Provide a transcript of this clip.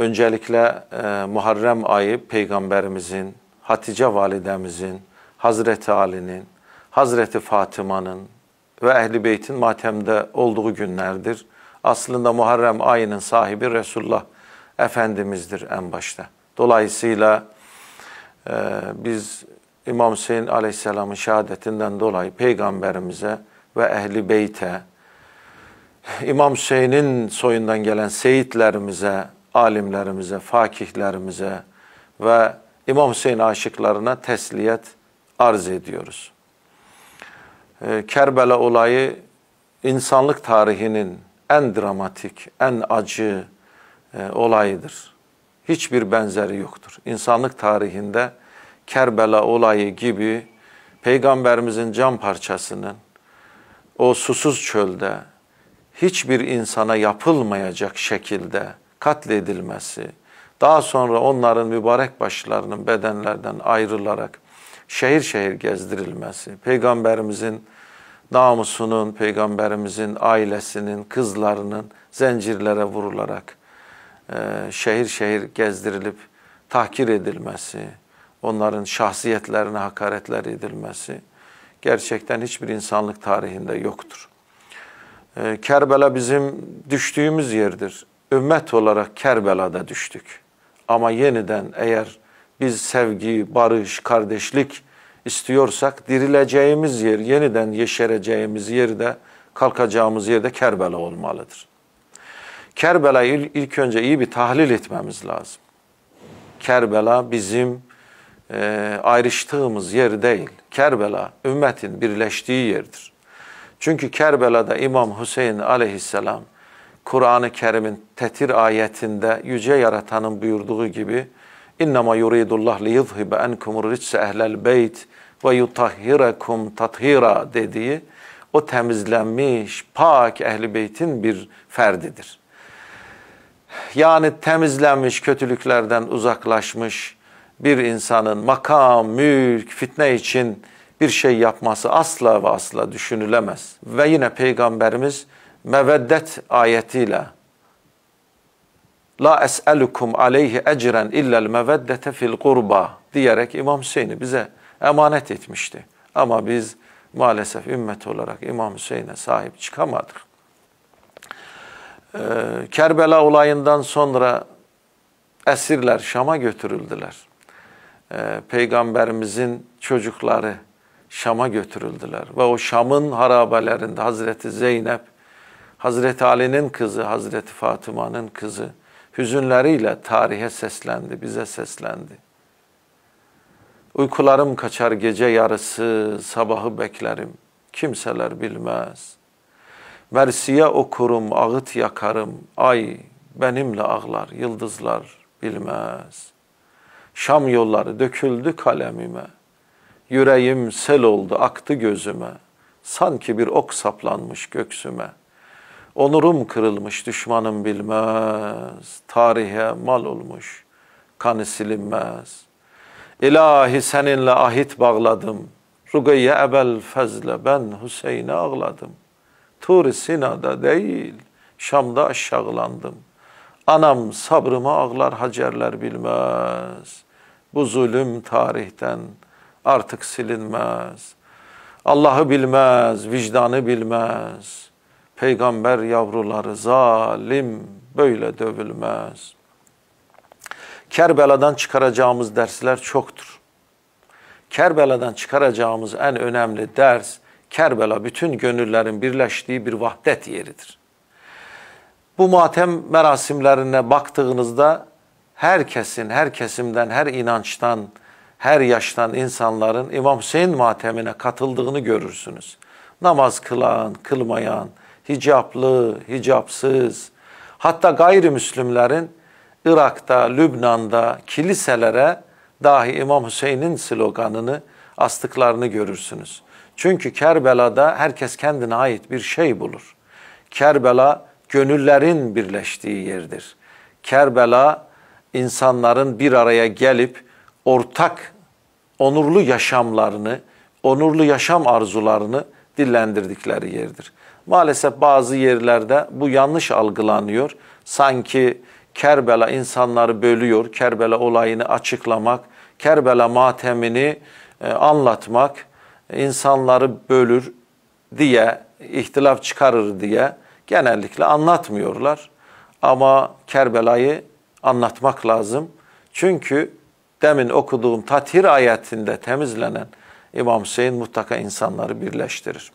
Öncelikle e, Muharrem ayı Peygamberimizin, Hatice validemizin, Hazreti Ali'nin, Hazreti Fatıma'nın ve Ehli Beyt'in matemde olduğu günlerdir. Aslında Muharrem ayının sahibi Resulullah Efendimiz'dir en başta. Dolayısıyla e, biz İmam Hüseyin Aleyhisselam'ın şehadetinden dolayı Peygamberimize ve Ehli Beyt'e, İmam Hüseyin'in soyundan gelen seyitlerimize, alimlerimize, fakihlerimize ve İmam Hüseyin aşıklarına tesliyet arz ediyoruz. Ee, Kerbela olayı insanlık tarihinin en dramatik, en acı e, olayıdır. Hiçbir benzeri yoktur. İnsanlık tarihinde Kerbela olayı gibi Peygamberimizin can parçasının o susuz çölde hiçbir insana yapılmayacak şekilde katledilmesi, daha sonra onların mübarek başlarının bedenlerden ayrılarak şehir şehir gezdirilmesi, peygamberimizin namusunun, peygamberimizin ailesinin, kızlarının zincirlere vurularak e, şehir şehir gezdirilip tahkir edilmesi, onların şahsiyetlerine hakaretler edilmesi gerçekten hiçbir insanlık tarihinde yoktur. E, Kerbela bizim düştüğümüz yerdir ümmet olarak Kerbela'da düştük. Ama yeniden eğer biz sevgi, barış, kardeşlik istiyorsak dirileceğimiz yer, yeniden yeşereceğimiz yerde, kalkacağımız yerde Kerbela olmalıdır. Kerbela'yı ilk önce iyi bir tahlil etmemiz lazım. Kerbela bizim e, ayrıştığımız yer değil. Kerbela ümmetin birleştiği yerdir. Çünkü Kerbela'da İmam Hüseyin aleyhisselam Kur'an-ı Kerim'in tetir ayetinde yüce yaratanın buyurduğu gibi innema yuridullah li yuzhibe enkumur ritse ehlel beyt ve yutahhirakum tathira dediği o temizlenmiş pak ehli beytin bir ferdidir. Yani temizlenmiş, kötülüklerden uzaklaşmış bir insanın makam, mülk, fitne için bir şey yapması asla ve asla düşünülemez. Ve yine Peygamberimiz meveddet ayetiyle La es'elukum aleyhi ecren illel meveddete fil kurba diyerek İmam Hüseyin'i bize emanet etmişti. Ama biz maalesef ümmet olarak İmam Hüseyin'e sahip çıkamadık. Ee, Kerbela olayından sonra esirler Şam'a götürüldüler. Ee, Peygamberimizin çocukları Şam'a götürüldüler. Ve o Şam'ın harabelerinde Hazreti Zeynep Hazreti Ali'nin kızı, Hazreti Fatıma'nın kızı hüzünleriyle tarihe seslendi, bize seslendi. Uykularım kaçar gece yarısı, sabahı beklerim, kimseler bilmez. Mersiye okurum, ağıt yakarım, ay benimle ağlar, yıldızlar bilmez. Şam yolları döküldü kalemime, yüreğim sel oldu, aktı gözüme, sanki bir ok saplanmış göksüme.'' Onurum kırılmış düşmanım bilmez, tarihe mal olmuş, kanı silinmez. İlahi seninle ahit bağladım, Rugayye ebel fezle ben Hüseyin'e ağladım. Tur Sina'da değil, Şam'da aşağılandım. Anam sabrımı ağlar hacerler bilmez. Bu zulüm tarihten artık silinmez. Allah'ı bilmez, vicdanı bilmez.'' Peygamber yavruları zalim böyle dövülmez. Kerbela'dan çıkaracağımız dersler çoktur. Kerbela'dan çıkaracağımız en önemli ders, Kerbela bütün gönüllerin birleştiği bir vahdet yeridir. Bu matem merasimlerine baktığınızda herkesin, her kesimden, her inançtan, her yaştan insanların İmam Hüseyin matemine katıldığını görürsünüz. Namaz kılan, kılmayan, hicaplı, hicapsız, hatta gayrimüslimlerin Irak'ta, Lübnan'da kiliselere dahi İmam Hüseyin'in sloganını astıklarını görürsünüz. Çünkü Kerbela'da herkes kendine ait bir şey bulur. Kerbela gönüllerin birleştiği yerdir. Kerbela insanların bir araya gelip ortak onurlu yaşamlarını, onurlu yaşam arzularını dillendirdikleri yerdir. Maalesef bazı yerlerde bu yanlış algılanıyor. Sanki Kerbela insanları bölüyor, Kerbela olayını açıklamak, Kerbela matemini e, anlatmak insanları bölür diye, ihtilaf çıkarır diye genellikle anlatmıyorlar. Ama Kerbela'yı anlatmak lazım. Çünkü demin okuduğum tathir ayetinde temizlenen İmam Hüseyin mutlaka insanları birleştirir.